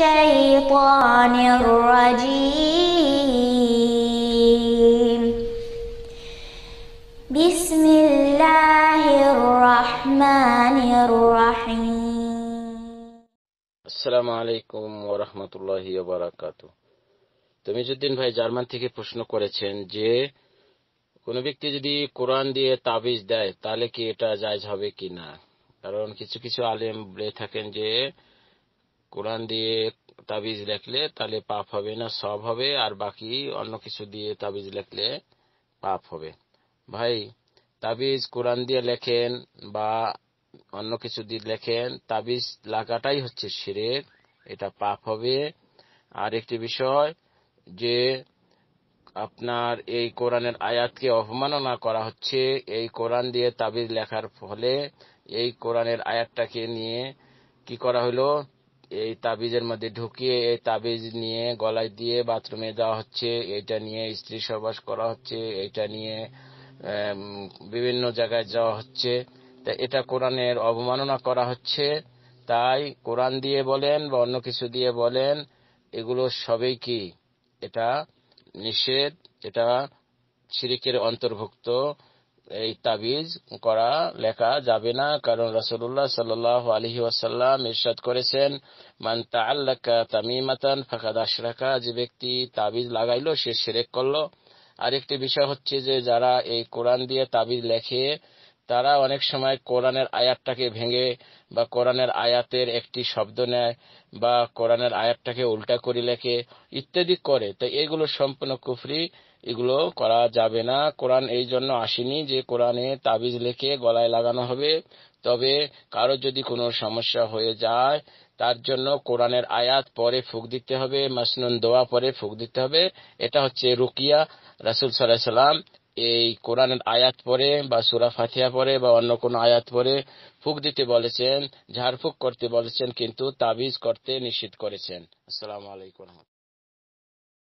الشيطان الرجيم بسم الله الرحمن الرحيم السلام عليكم ورحمة الله وبركاته তুমি যুদ্দিন ভাই জার্মান থেকে প্রশ্ন করেছেন যে কোন ব্যক্তি যদি কোরআন দিয়ে তাবিজ দেয় তাহলে কি এটা জায়জ হবে কি না কারণ কিছু কিছু আলেম বলে থাকেন যে কোরআন দিয়ে তাবিজ লেখলে তাহলে পাপ হবে না সব হবে আর বাকি অন্য কিছু দিয়ে তাবিজ লেখলে পাপ হবে ভাই তাবিজ কোরআন দিয়ে লেখেন বা অন্য কিছু দিয়ে লেখেন তাবিজ লাগাটাই হচ্ছে শিরেক এটা পাপ হবে আর একটি বিষয় যে আপনার এই কোরআনের আয়াতকে অবমাননা করা হচ্ছে এই কোরআন দিয়ে তাবিজ লেখার ফলে এই কোরআনের আয়াতটাকে নিয়ে কি করা হলো এই তাবিজের মধ্যে ঢুকিয়ে এই তাবিজ নিয়ে গলায় দিয়ে বাথরুমে যাওয়া হচ্ছে এটা নিয়ে স্ত্রী সহবাস করা হচ্ছে এটা নিয়ে বিভিন্ন জায়গায় যাওয়া হচ্ছে তা এটা কোরআনের অবমাননা করা হচ্ছে তাই কোরআন দিয়ে বলেন বা অন্য কিছু দিয়ে বলেন এগুলো সবই কি এটা নিষেধ এটা সিরিকের অন্তর্ভুক্ত এই তাবিজ করা লেখা যাবে না কারণ রাসুল্লাহ সাল আলহি ওয়াসাল্লাম ইরশাদ করেছেন মান তাল্লাকা তামিমাতান ফাঁকা দাস রাখা যে ব্যক্তি তাবিজ লাগাইল সে সেরেক করল আরেকটি বিষয় হচ্ছে যে যারা এই কোরআন দিয়ে তাবিজ লেখে তারা অনেক সময় কোরআনের আয়াতটাকে ভেঙে বা কোরআনের আয়াতের একটি শব্দ নেয় বা কোরআনের আয়াতটাকে উল্টা করে লেখে ইত্যাদি করে তো এগুলো সম্পূর্ণ কুফরি এগুলো করা যাবে না কোরআন এই জন্য আসেনি যে কোরআনে তাবিজ লেখে গলায় লাগানো হবে তবে কারো যদি কোনো সমস্যা হয়ে যায় তার জন্য কোরআনের আয়াত পরে ফুক দিতে হবে মাসনুন দোয়া পরে ফুক দিতে হবে এটা হচ্ছে রুকিয়া রাসুল সাল্লাহ সাল্লাম এই কোরআনের আয়াত পরে বা সুরা ফাতিয়া পরে বা অন্য কোন আয়াত পরে ফুক দিতে বলেছেন ঝাড়ফুঁক করতে বলেছেন কিন্তু তাবিজ করতে নিষেধ করেছেন আসসালাম আলাইকুম